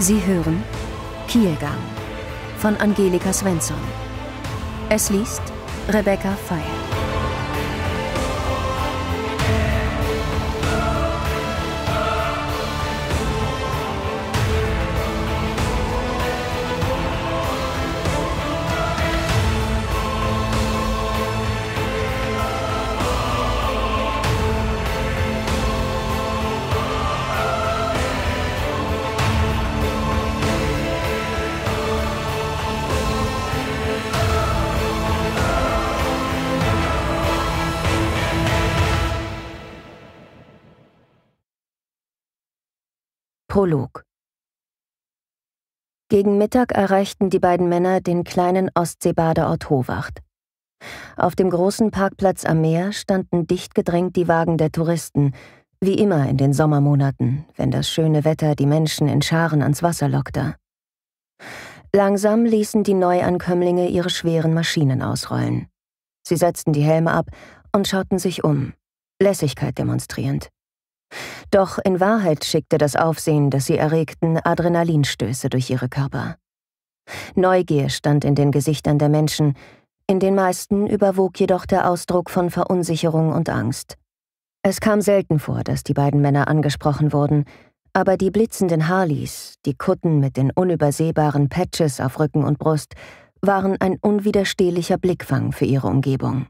Sie hören Kielgang von Angelika Svensson. Es liest Rebecca Feier. Prolog Gegen Mittag erreichten die beiden Männer den kleinen Ostseebadeort Howacht. Auf dem großen Parkplatz am Meer standen dicht gedrängt die Wagen der Touristen, wie immer in den Sommermonaten, wenn das schöne Wetter die Menschen in Scharen ans Wasser lockte. Langsam ließen die Neuankömmlinge ihre schweren Maschinen ausrollen. Sie setzten die Helme ab und schauten sich um, Lässigkeit demonstrierend. Doch in Wahrheit schickte das Aufsehen, das sie erregten, Adrenalinstöße durch ihre Körper. Neugier stand in den Gesichtern der Menschen, in den meisten überwog jedoch der Ausdruck von Verunsicherung und Angst. Es kam selten vor, dass die beiden Männer angesprochen wurden, aber die blitzenden Harleys, die Kutten mit den unübersehbaren Patches auf Rücken und Brust, waren ein unwiderstehlicher Blickfang für ihre Umgebung.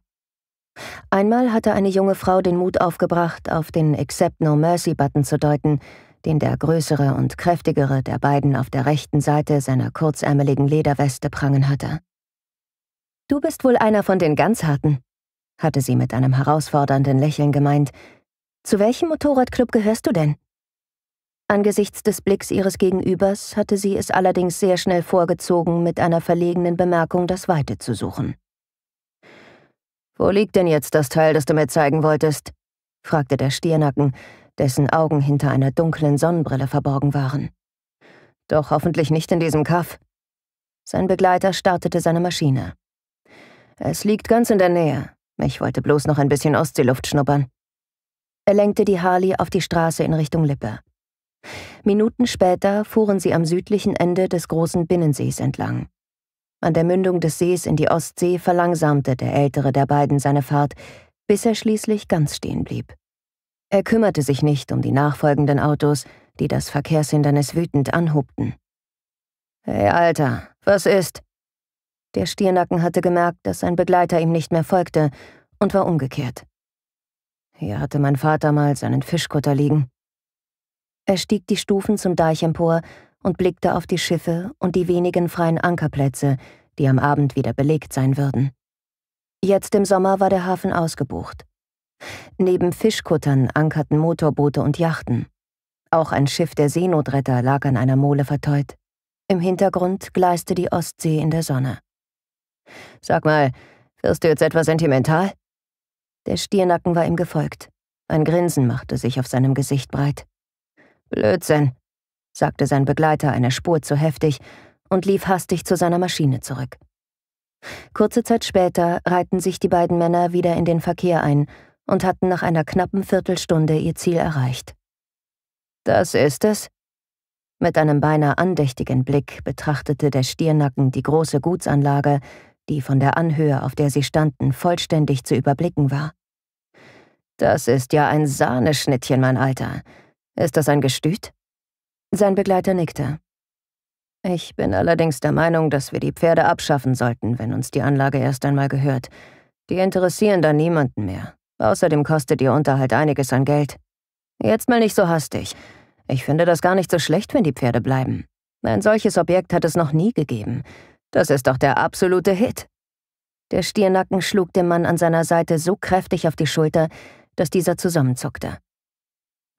Einmal hatte eine junge Frau den Mut aufgebracht, auf den Accept No Mercy Button zu deuten, den der größere und kräftigere der beiden auf der rechten Seite seiner kurzärmeligen Lederweste prangen hatte. Du bist wohl einer von den ganz harten, hatte sie mit einem herausfordernden Lächeln gemeint. Zu welchem Motorradclub gehörst du denn? Angesichts des Blicks ihres Gegenübers hatte sie es allerdings sehr schnell vorgezogen, mit einer verlegenen Bemerkung das Weite zu suchen. Wo liegt denn jetzt das Teil, das du mir zeigen wolltest? fragte der Stiernacken, dessen Augen hinter einer dunklen Sonnenbrille verborgen waren. Doch hoffentlich nicht in diesem Kaff. Sein Begleiter startete seine Maschine. Es liegt ganz in der Nähe. Ich wollte bloß noch ein bisschen Ostseeluft schnuppern. Er lenkte die Harley auf die Straße in Richtung Lippe. Minuten später fuhren sie am südlichen Ende des großen Binnensees entlang. An der Mündung des Sees in die Ostsee verlangsamte der ältere der beiden seine Fahrt, bis er schließlich ganz stehen blieb. Er kümmerte sich nicht um die nachfolgenden Autos, die das Verkehrshindernis wütend anhubten. Hey, Alter, was ist? Der Stiernacken hatte gemerkt, dass sein Begleiter ihm nicht mehr folgte und war umgekehrt. Hier hatte mein Vater mal seinen Fischkutter liegen. Er stieg die Stufen zum Deich empor und blickte auf die Schiffe und die wenigen freien Ankerplätze, die am Abend wieder belegt sein würden. Jetzt im Sommer war der Hafen ausgebucht. Neben Fischkuttern ankerten Motorboote und Yachten. Auch ein Schiff der Seenotretter lag an einer Mole verteut. Im Hintergrund gleiste die Ostsee in der Sonne. Sag mal, wirst du jetzt etwas sentimental? Der Stiernacken war ihm gefolgt. Ein Grinsen machte sich auf seinem Gesicht breit. Blödsinn, sagte sein Begleiter eine Spur zu heftig und lief hastig zu seiner Maschine zurück. Kurze Zeit später reihten sich die beiden Männer wieder in den Verkehr ein und hatten nach einer knappen Viertelstunde ihr Ziel erreicht. Das ist es? Mit einem beinahe andächtigen Blick betrachtete der Stiernacken die große Gutsanlage, die von der Anhöhe, auf der sie standen, vollständig zu überblicken war. Das ist ja ein Sahneschnittchen, mein Alter. Ist das ein Gestüt? Sein Begleiter nickte. Ich bin allerdings der Meinung, dass wir die Pferde abschaffen sollten, wenn uns die Anlage erst einmal gehört. Die interessieren dann niemanden mehr. Außerdem kostet ihr Unterhalt einiges an Geld. Jetzt mal nicht so hastig. Ich finde das gar nicht so schlecht, wenn die Pferde bleiben. Ein solches Objekt hat es noch nie gegeben. Das ist doch der absolute Hit. Der Stiernacken schlug dem Mann an seiner Seite so kräftig auf die Schulter, dass dieser zusammenzuckte.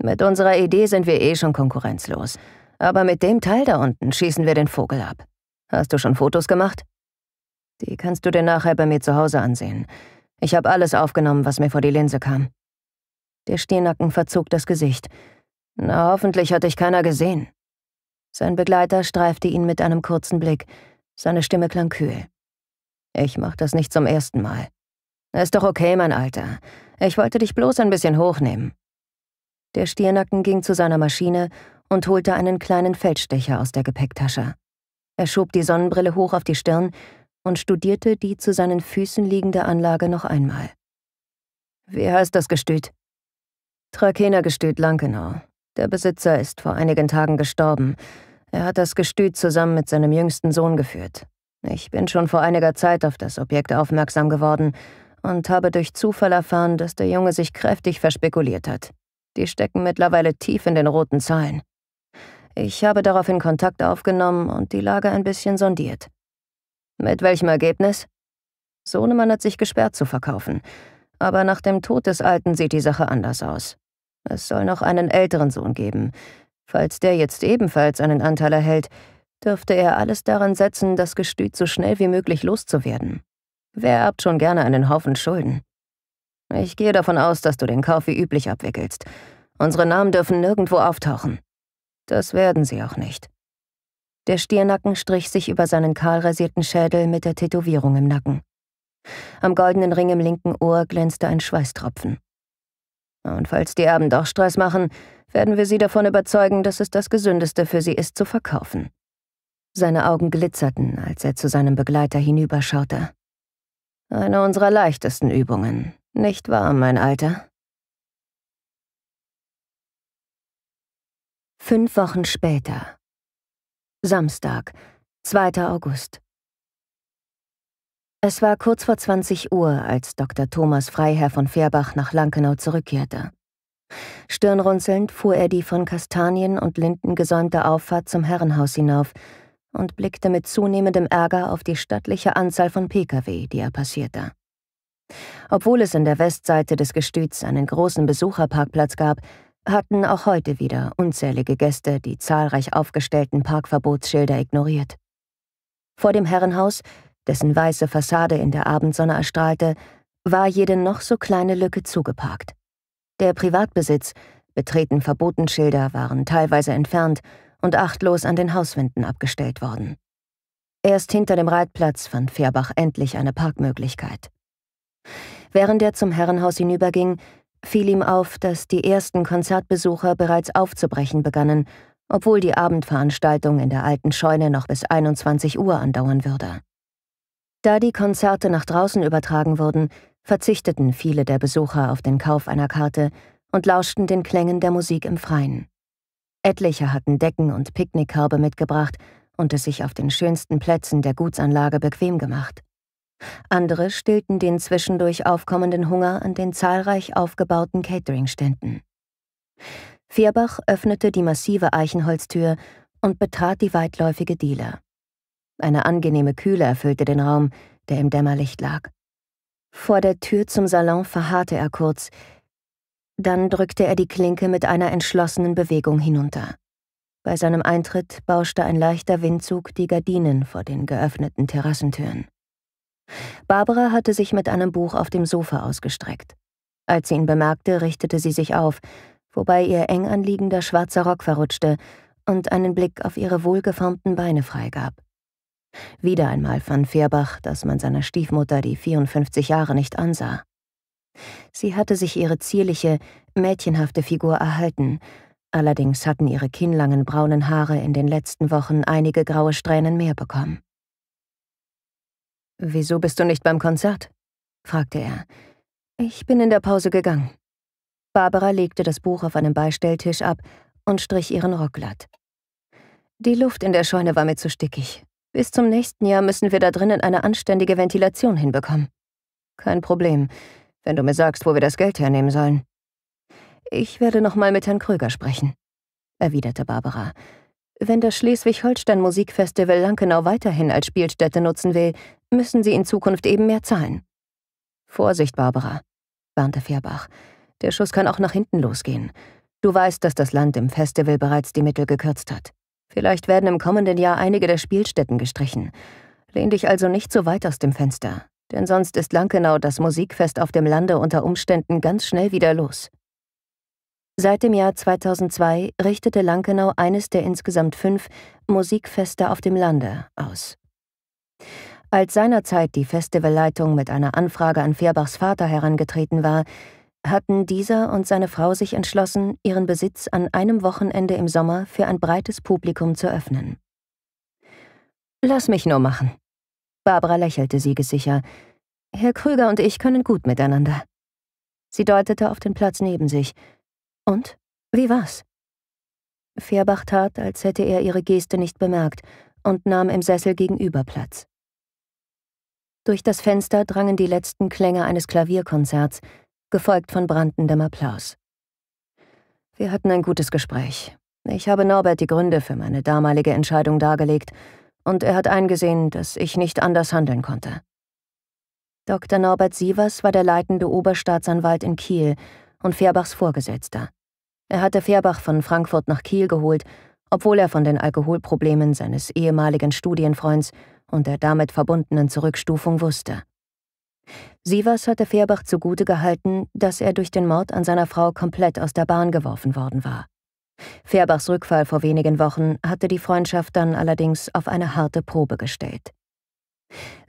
Mit unserer Idee sind wir eh schon konkurrenzlos. Aber mit dem Teil da unten schießen wir den Vogel ab. Hast du schon Fotos gemacht? Die kannst du dir nachher bei mir zu Hause ansehen. Ich habe alles aufgenommen, was mir vor die Linse kam. Der Stiernacken verzog das Gesicht. Na, hoffentlich hat dich keiner gesehen. Sein Begleiter streifte ihn mit einem kurzen Blick. Seine Stimme klang kühl. Ich mach das nicht zum ersten Mal. Ist doch okay, mein Alter. Ich wollte dich bloß ein bisschen hochnehmen. Der Stiernacken ging zu seiner Maschine und holte einen kleinen Feldstecher aus der Gepäcktasche. Er schob die Sonnenbrille hoch auf die Stirn und studierte die zu seinen Füßen liegende Anlage noch einmal. Wie heißt das Gestüt? Trakenergestüt Lankenau. Der Besitzer ist vor einigen Tagen gestorben. Er hat das Gestüt zusammen mit seinem jüngsten Sohn geführt. Ich bin schon vor einiger Zeit auf das Objekt aufmerksam geworden und habe durch Zufall erfahren, dass der Junge sich kräftig verspekuliert hat. Die stecken mittlerweile tief in den roten Zahlen. Ich habe daraufhin Kontakt aufgenommen und die Lage ein bisschen sondiert. Mit welchem Ergebnis? Sohnemann hat sich gesperrt zu verkaufen, aber nach dem Tod des Alten sieht die Sache anders aus. Es soll noch einen älteren Sohn geben. Falls der jetzt ebenfalls einen Anteil erhält, dürfte er alles daran setzen, das Gestüt so schnell wie möglich loszuwerden. Wer erbt schon gerne einen Haufen Schulden? Ich gehe davon aus, dass du den Kauf wie üblich abwickelst. Unsere Namen dürfen nirgendwo auftauchen. Das werden sie auch nicht. Der Stirnacken strich sich über seinen kahlrasierten Schädel mit der Tätowierung im Nacken. Am goldenen Ring im linken Ohr glänzte ein Schweißtropfen. Und falls die Erben doch Stress machen, werden wir sie davon überzeugen, dass es das Gesündeste für sie ist, zu verkaufen. Seine Augen glitzerten, als er zu seinem Begleiter hinüberschaute. Eine unserer leichtesten Übungen, nicht wahr, mein Alter? Fünf Wochen später. Samstag, 2. August. Es war kurz vor 20 Uhr, als Dr. Thomas Freiherr von Fährbach nach Lankenau zurückkehrte. Stirnrunzelnd fuhr er die von Kastanien und Linden gesäumte Auffahrt zum Herrenhaus hinauf und blickte mit zunehmendem Ärger auf die stattliche Anzahl von Pkw, die er passierte. Obwohl es in der Westseite des Gestüts einen großen Besucherparkplatz gab, hatten auch heute wieder unzählige Gäste die zahlreich aufgestellten Parkverbotsschilder ignoriert. Vor dem Herrenhaus, dessen weiße Fassade in der Abendsonne erstrahlte, war jede noch so kleine Lücke zugeparkt. Der Privatbesitz, betreten Verbotenschilder waren teilweise entfernt und achtlos an den Hauswänden abgestellt worden. Erst hinter dem Reitplatz fand Fehrbach endlich eine Parkmöglichkeit. Während er zum Herrenhaus hinüberging, fiel ihm auf, dass die ersten Konzertbesucher bereits aufzubrechen begannen, obwohl die Abendveranstaltung in der alten Scheune noch bis 21 Uhr andauern würde. Da die Konzerte nach draußen übertragen wurden, verzichteten viele der Besucher auf den Kauf einer Karte und lauschten den Klängen der Musik im Freien. Etliche hatten Decken und Picknickkörbe mitgebracht und es sich auf den schönsten Plätzen der Gutsanlage bequem gemacht. Andere stillten den zwischendurch aufkommenden Hunger an den zahlreich aufgebauten Cateringständen. Fierbach öffnete die massive Eichenholztür und betrat die weitläufige Diele. Eine angenehme Kühle erfüllte den Raum, der im Dämmerlicht lag. Vor der Tür zum Salon verharrte er kurz, dann drückte er die Klinke mit einer entschlossenen Bewegung hinunter. Bei seinem Eintritt bauschte ein leichter Windzug die Gardinen vor den geöffneten Terrassentüren. Barbara hatte sich mit einem Buch auf dem Sofa ausgestreckt. Als sie ihn bemerkte, richtete sie sich auf, wobei ihr eng anliegender schwarzer Rock verrutschte und einen Blick auf ihre wohlgeformten Beine freigab. Wieder einmal fand Fehrbach, dass man seiner Stiefmutter die 54 Jahre nicht ansah. Sie hatte sich ihre zierliche, mädchenhafte Figur erhalten, allerdings hatten ihre kinnlangen braunen Haare in den letzten Wochen einige graue Strähnen mehr bekommen. Wieso bist du nicht beim Konzert? fragte er. Ich bin in der Pause gegangen. Barbara legte das Buch auf einem Beistelltisch ab und strich ihren Rock glatt. Die Luft in der Scheune war mir zu stickig. Bis zum nächsten Jahr müssen wir da drinnen eine anständige Ventilation hinbekommen. Kein Problem, wenn du mir sagst, wo wir das Geld hernehmen sollen. Ich werde nochmal mit Herrn Kröger sprechen, erwiderte Barbara wenn das Schleswig-Holstein Musikfestival Lankenau weiterhin als Spielstätte nutzen will, müssen sie in Zukunft eben mehr zahlen. Vorsicht, Barbara, warnte Fehrbach. Der Schuss kann auch nach hinten losgehen. Du weißt, dass das Land im Festival bereits die Mittel gekürzt hat. Vielleicht werden im kommenden Jahr einige der Spielstätten gestrichen. Lehn dich also nicht so weit aus dem Fenster, denn sonst ist Lankenau das Musikfest auf dem Lande unter Umständen ganz schnell wieder los. Seit dem Jahr 2002 richtete Lankenau eines der insgesamt fünf Musikfeste auf dem Lande aus. Als seinerzeit die Festivalleitung mit einer Anfrage an Fehrbachs Vater herangetreten war, hatten dieser und seine Frau sich entschlossen, ihren Besitz an einem Wochenende im Sommer für ein breites Publikum zu öffnen. Lass mich nur machen. Barbara lächelte siegessicher. Herr Krüger und ich können gut miteinander. Sie deutete auf den Platz neben sich, und? Wie war's? Fehrbach tat, als hätte er ihre Geste nicht bemerkt und nahm im Sessel gegenüber Platz. Durch das Fenster drangen die letzten Klänge eines Klavierkonzerts, gefolgt von brandendem Applaus. Wir hatten ein gutes Gespräch. Ich habe Norbert die Gründe für meine damalige Entscheidung dargelegt, und er hat eingesehen, dass ich nicht anders handeln konnte. Dr. Norbert Sievers war der leitende Oberstaatsanwalt in Kiel und Fairbachs Vorgesetzter. Er hatte Fairbach von Frankfurt nach Kiel geholt, obwohl er von den Alkoholproblemen seines ehemaligen Studienfreunds und der damit verbundenen Zurückstufung wusste. Sievers hatte Fairbach zugute gehalten, dass er durch den Mord an seiner Frau komplett aus der Bahn geworfen worden war. Fairbachs Rückfall vor wenigen Wochen hatte die Freundschaft dann allerdings auf eine harte Probe gestellt.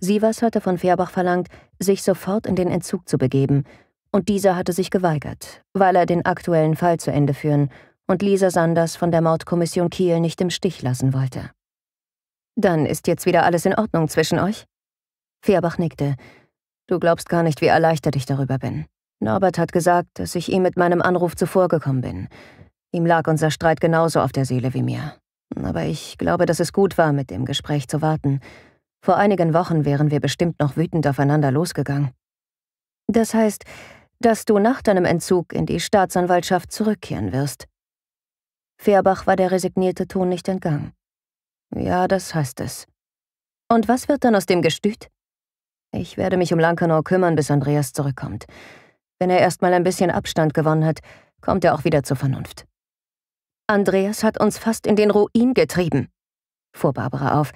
Sievers hatte von Fairbach verlangt, sich sofort in den Entzug zu begeben und dieser hatte sich geweigert, weil er den aktuellen Fall zu Ende führen und Lisa Sanders von der Mordkommission Kiel nicht im Stich lassen wollte. Dann ist jetzt wieder alles in Ordnung zwischen euch? Fehrbach nickte. Du glaubst gar nicht, wie erleichtert ich darüber bin. Norbert hat gesagt, dass ich ihm mit meinem Anruf zuvorgekommen bin. Ihm lag unser Streit genauso auf der Seele wie mir. Aber ich glaube, dass es gut war, mit dem Gespräch zu warten. Vor einigen Wochen wären wir bestimmt noch wütend aufeinander losgegangen. Das heißt, dass du nach deinem Entzug in die Staatsanwaltschaft zurückkehren wirst. Fairbach war der resignierte Ton nicht entgangen. Ja, das heißt es. Und was wird dann aus dem Gestüt? Ich werde mich um Lankenau kümmern, bis Andreas zurückkommt. Wenn er erstmal ein bisschen Abstand gewonnen hat, kommt er auch wieder zur Vernunft. Andreas hat uns fast in den Ruin getrieben, fuhr Barbara auf.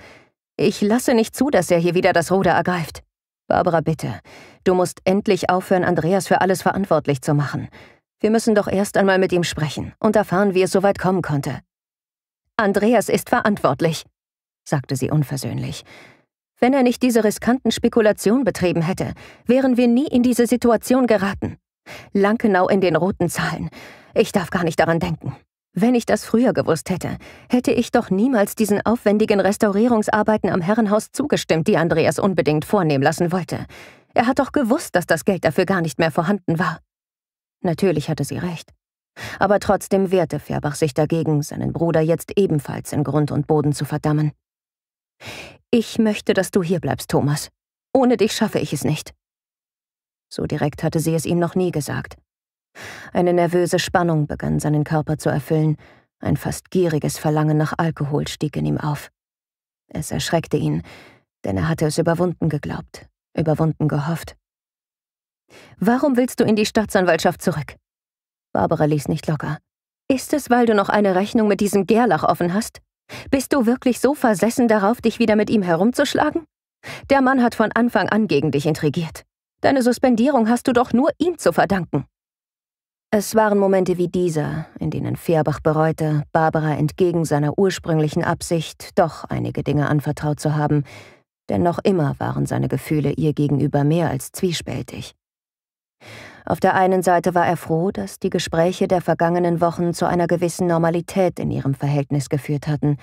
Ich lasse nicht zu, dass er hier wieder das Ruder ergreift. Barbara, bitte, du musst endlich aufhören, Andreas für alles verantwortlich zu machen. Wir müssen doch erst einmal mit ihm sprechen und erfahren, wie es so weit kommen konnte. Andreas ist verantwortlich, sagte sie unversöhnlich. Wenn er nicht diese riskanten Spekulationen betrieben hätte, wären wir nie in diese Situation geraten. Lankenau in den roten Zahlen. Ich darf gar nicht daran denken. Wenn ich das früher gewusst hätte, hätte ich doch niemals diesen aufwendigen Restaurierungsarbeiten am Herrenhaus zugestimmt, die Andreas unbedingt vornehmen lassen wollte. Er hat doch gewusst, dass das Geld dafür gar nicht mehr vorhanden war. Natürlich hatte sie recht. Aber trotzdem wehrte Fährbach sich dagegen, seinen Bruder jetzt ebenfalls in Grund und Boden zu verdammen. Ich möchte, dass du hier bleibst, Thomas. Ohne dich schaffe ich es nicht. So direkt hatte sie es ihm noch nie gesagt. Eine nervöse Spannung begann seinen Körper zu erfüllen, ein fast gieriges Verlangen nach Alkohol stieg in ihm auf. Es erschreckte ihn, denn er hatte es überwunden geglaubt, überwunden gehofft. Warum willst du in die Staatsanwaltschaft zurück? Barbara ließ nicht locker. Ist es, weil du noch eine Rechnung mit diesem Gerlach offen hast? Bist du wirklich so versessen darauf, dich wieder mit ihm herumzuschlagen? Der Mann hat von Anfang an gegen dich intrigiert. Deine Suspendierung hast du doch nur ihm zu verdanken. Es waren Momente wie dieser, in denen Fehrbach bereute, Barbara entgegen seiner ursprünglichen Absicht doch einige Dinge anvertraut zu haben, denn noch immer waren seine Gefühle ihr gegenüber mehr als zwiespältig. Auf der einen Seite war er froh, dass die Gespräche der vergangenen Wochen zu einer gewissen Normalität in ihrem Verhältnis geführt hatten,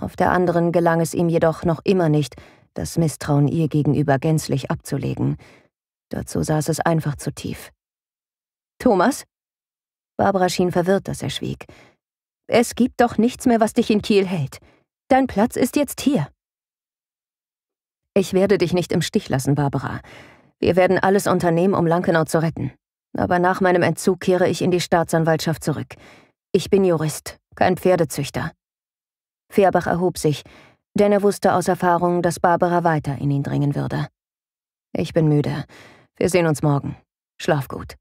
auf der anderen gelang es ihm jedoch noch immer nicht, das Misstrauen ihr gegenüber gänzlich abzulegen. Dazu saß es einfach zu tief. Thomas? Barbara schien verwirrt, dass er schwieg. Es gibt doch nichts mehr, was dich in Kiel hält. Dein Platz ist jetzt hier. Ich werde dich nicht im Stich lassen, Barbara. Wir werden alles unternehmen, um Lankenau zu retten. Aber nach meinem Entzug kehre ich in die Staatsanwaltschaft zurück. Ich bin Jurist, kein Pferdezüchter. Fehrbach erhob sich, denn er wusste aus Erfahrung, dass Barbara weiter in ihn dringen würde. Ich bin müde. Wir sehen uns morgen. Schlaf gut.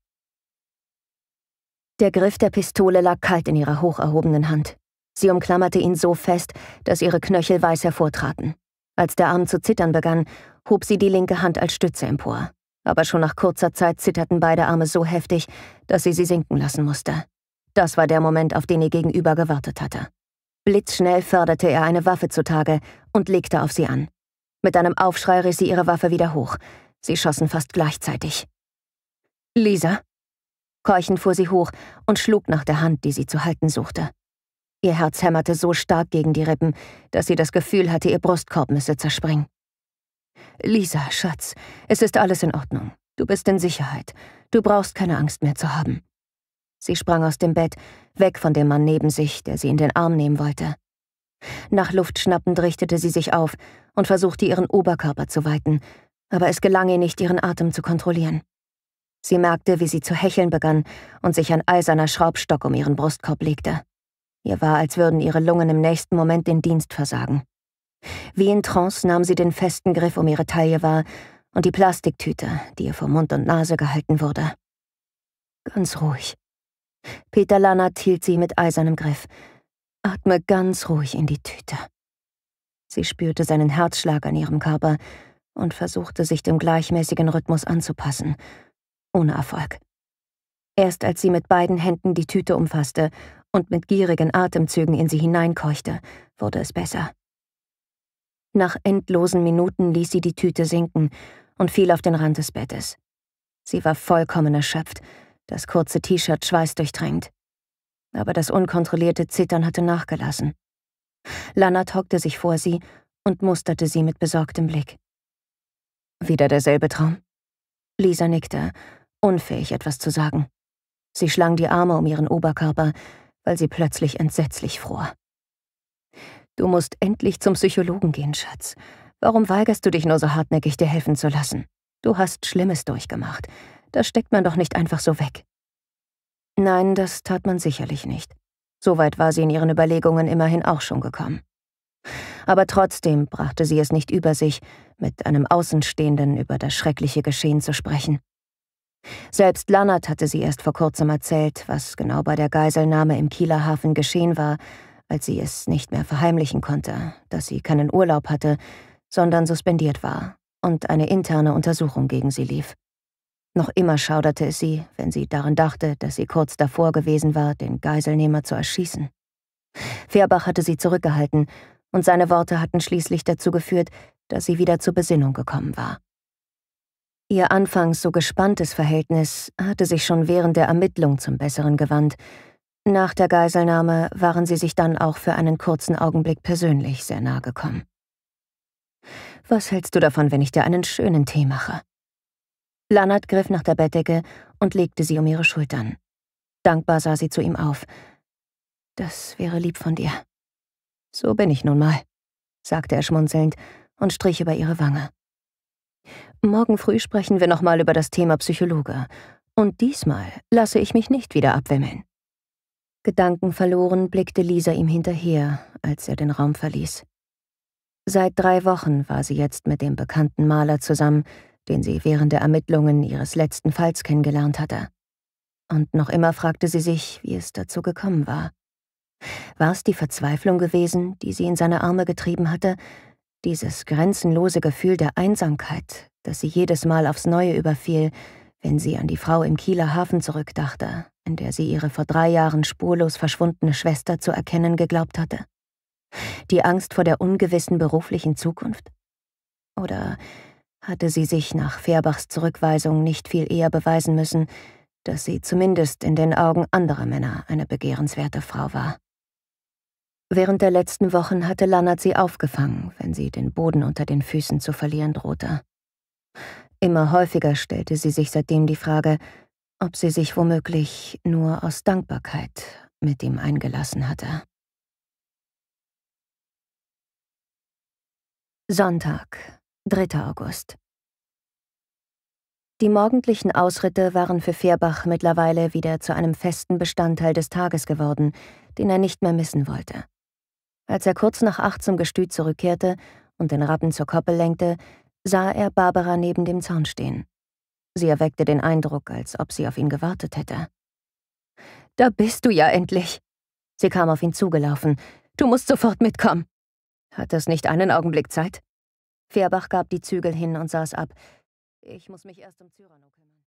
Der Griff der Pistole lag kalt in ihrer hocherhobenen Hand. Sie umklammerte ihn so fest, dass ihre Knöchel weiß hervortraten. Als der Arm zu zittern begann, hob sie die linke Hand als Stütze empor. Aber schon nach kurzer Zeit zitterten beide Arme so heftig, dass sie sie sinken lassen musste. Das war der Moment, auf den ihr Gegenüber gewartet hatte. Blitzschnell förderte er eine Waffe zutage und legte auf sie an. Mit einem Aufschrei riss sie ihre Waffe wieder hoch. Sie schossen fast gleichzeitig. Lisa, Keuchend fuhr sie hoch und schlug nach der Hand, die sie zu halten suchte. Ihr Herz hämmerte so stark gegen die Rippen, dass sie das Gefühl hatte, ihr Brustkorb müsse zerspringen. Lisa, Schatz, es ist alles in Ordnung. Du bist in Sicherheit. Du brauchst keine Angst mehr zu haben. Sie sprang aus dem Bett, weg von dem Mann neben sich, der sie in den Arm nehmen wollte. Nach Luft schnappend richtete sie sich auf und versuchte, ihren Oberkörper zu weiten, aber es gelang ihr nicht, ihren Atem zu kontrollieren. Sie merkte, wie sie zu hecheln begann und sich ein eiserner Schraubstock um ihren Brustkorb legte. Ihr war, als würden ihre Lungen im nächsten Moment den Dienst versagen. Wie in Trance nahm sie den festen Griff um ihre Taille wahr und die Plastiktüte, die ihr vor Mund und Nase gehalten wurde. Ganz ruhig. Peter Lannert hielt sie mit eisernem Griff. Atme ganz ruhig in die Tüte. Sie spürte seinen Herzschlag an ihrem Körper und versuchte, sich dem gleichmäßigen Rhythmus anzupassen ohne Erfolg. Erst als sie mit beiden Händen die Tüte umfasste und mit gierigen Atemzügen in sie hineinkeuchte, wurde es besser. Nach endlosen Minuten ließ sie die Tüte sinken und fiel auf den Rand des Bettes. Sie war vollkommen erschöpft, das kurze T-Shirt schweißdurchtränkt. Aber das unkontrollierte Zittern hatte nachgelassen. Lannert hockte sich vor sie und musterte sie mit besorgtem Blick. Wieder derselbe Traum? Lisa nickte unfähig etwas zu sagen. Sie schlang die Arme um ihren Oberkörper, weil sie plötzlich entsetzlich fror. Du musst endlich zum Psychologen gehen, Schatz. Warum weigerst du dich nur so hartnäckig, dir helfen zu lassen? Du hast Schlimmes durchgemacht. Das steckt man doch nicht einfach so weg. Nein, das tat man sicherlich nicht. Soweit war sie in ihren Überlegungen immerhin auch schon gekommen. Aber trotzdem brachte sie es nicht über sich, mit einem Außenstehenden über das schreckliche Geschehen zu sprechen. Selbst Lannert hatte sie erst vor kurzem erzählt, was genau bei der Geiselnahme im Kieler Hafen geschehen war, als sie es nicht mehr verheimlichen konnte, dass sie keinen Urlaub hatte, sondern suspendiert war und eine interne Untersuchung gegen sie lief. Noch immer schauderte es sie, wenn sie daran dachte, dass sie kurz davor gewesen war, den Geiselnehmer zu erschießen. Fairbach hatte sie zurückgehalten, und seine Worte hatten schließlich dazu geführt, dass sie wieder zur Besinnung gekommen war. Ihr anfangs so gespanntes Verhältnis hatte sich schon während der Ermittlung zum Besseren gewandt. Nach der Geiselnahme waren sie sich dann auch für einen kurzen Augenblick persönlich sehr nahe gekommen. Was hältst du davon, wenn ich dir einen schönen Tee mache? Lannert griff nach der Bettdecke und legte sie um ihre Schultern. Dankbar sah sie zu ihm auf. Das wäre lieb von dir. So bin ich nun mal, sagte er schmunzelnd und strich über ihre Wange. Morgen früh sprechen wir nochmal über das Thema Psychologe. Und diesmal lasse ich mich nicht wieder abwimmeln. Gedankenverloren blickte Lisa ihm hinterher, als er den Raum verließ. Seit drei Wochen war sie jetzt mit dem bekannten Maler zusammen, den sie während der Ermittlungen ihres letzten Falls kennengelernt hatte. Und noch immer fragte sie sich, wie es dazu gekommen war. War es die Verzweiflung gewesen, die sie in seine Arme getrieben hatte, dieses grenzenlose Gefühl der Einsamkeit, das sie jedes Mal aufs Neue überfiel, wenn sie an die Frau im Kieler Hafen zurückdachte, in der sie ihre vor drei Jahren spurlos verschwundene Schwester zu erkennen geglaubt hatte. Die Angst vor der ungewissen beruflichen Zukunft? Oder hatte sie sich nach Fairbachs Zurückweisung nicht viel eher beweisen müssen, dass sie zumindest in den Augen anderer Männer eine begehrenswerte Frau war? Während der letzten Wochen hatte Lannert sie aufgefangen, wenn sie den Boden unter den Füßen zu verlieren drohte. Immer häufiger stellte sie sich seitdem die Frage, ob sie sich womöglich nur aus Dankbarkeit mit ihm eingelassen hatte. Sonntag, 3. August. Die morgendlichen Ausritte waren für Fehrbach mittlerweile wieder zu einem festen Bestandteil des Tages geworden, den er nicht mehr missen wollte. Als er kurz nach acht zum Gestüt zurückkehrte und den Rappen zur Koppel lenkte, sah er Barbara neben dem Zaun stehen. Sie erweckte den Eindruck, als ob sie auf ihn gewartet hätte. Da bist du ja endlich. Sie kam auf ihn zugelaufen. Du musst sofort mitkommen. Hat das nicht einen Augenblick Zeit? Fährbach gab die Zügel hin und saß ab. Ich muss mich erst um Cyrano kümmern.